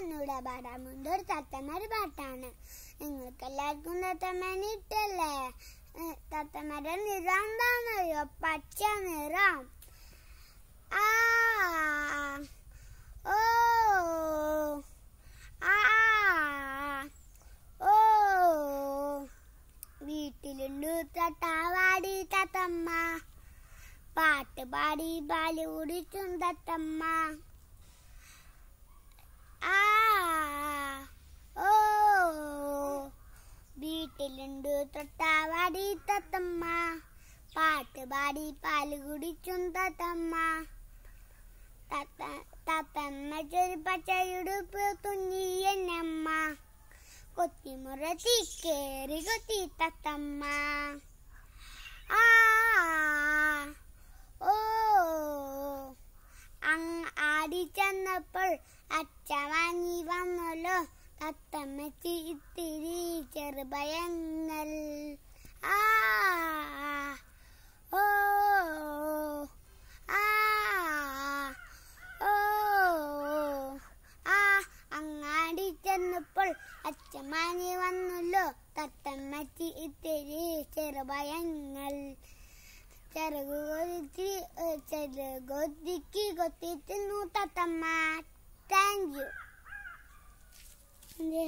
ഒന്നുകൂടെ പാടാമുണ്ട് ഒരു തത്തമ്മര് പാട്ടാണ് നിങ്ങൾക്ക് എല്ലാവർക്കും തത്തമ്മേനെ ഇട്ടല്ലേ തത്തമ്മര നിറം എന്താണെന്നറിയോ പച്ച നിറം ആ ഓ തത്തമ്മ പാട്ട് പാടി ബാലി ഓടിച്ചും തത്തമ്മ വീട്ടിലുണ്ട് തൊട്ടാവാടി തത്തമ്മ പാട്ട് പാടി പാല് കുടിച്ചും തത്തമ്മ തത്ത തത്തമ്മ ചെറു പച്ചയുടുപ്പ് തുന്നിയന്നമ്മ കൊത്തിമുറത്തി കേറി കൊത്തി തത്തമ്മ ആ ഓ ആടി ചെന്നപ്പോൾ അച്ഛ വാങ്ങി വന്നല്ലോ തത്തമ്മ ചിത്തിരി നിർഭയങ്ങൾ ആ അച്ഛമാനി വന്നല്ലോ തത്തമ്മച്ചി ഇത്തിരി ചെറുഭയങ്ങൾ ചെറുകൊത്തി ചെറുകൊത്തിക്ക് കൊത്തിയിരുന്നു തത്തമ്മ താങ്ക് യു